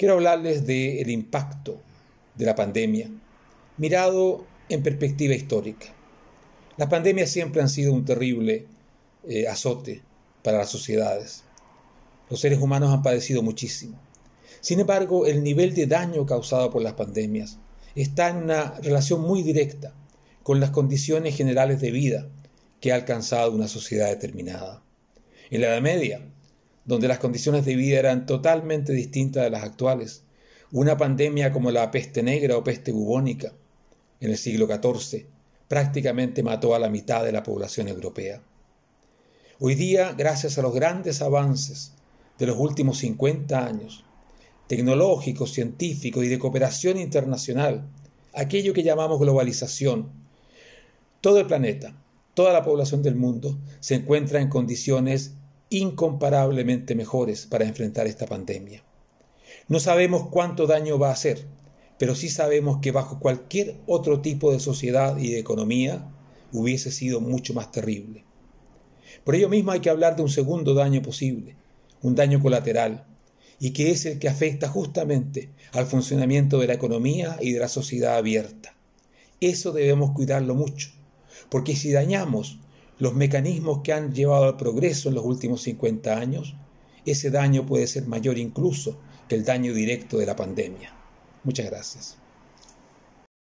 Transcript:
quiero hablarles del impacto de la pandemia, mirado en perspectiva histórica. Las pandemias siempre han sido un terrible eh, azote para las sociedades. Los seres humanos han padecido muchísimo. Sin embargo, el nivel de daño causado por las pandemias está en una relación muy directa con las condiciones generales de vida que ha alcanzado una sociedad determinada. En la Edad Media, donde las condiciones de vida eran totalmente distintas de las actuales. Una pandemia como la peste negra o peste bubónica en el siglo XIV prácticamente mató a la mitad de la población europea. Hoy día, gracias a los grandes avances de los últimos 50 años, tecnológicos, científicos y de cooperación internacional, aquello que llamamos globalización, todo el planeta, toda la población del mundo se encuentra en condiciones incomparablemente mejores para enfrentar esta pandemia. No sabemos cuánto daño va a hacer, pero sí sabemos que bajo cualquier otro tipo de sociedad y de economía hubiese sido mucho más terrible. Por ello mismo hay que hablar de un segundo daño posible, un daño colateral, y que es el que afecta justamente al funcionamiento de la economía y de la sociedad abierta. Eso debemos cuidarlo mucho, porque si dañamos los mecanismos que han llevado al progreso en los últimos 50 años, ese daño puede ser mayor incluso que el daño directo de la pandemia. Muchas gracias.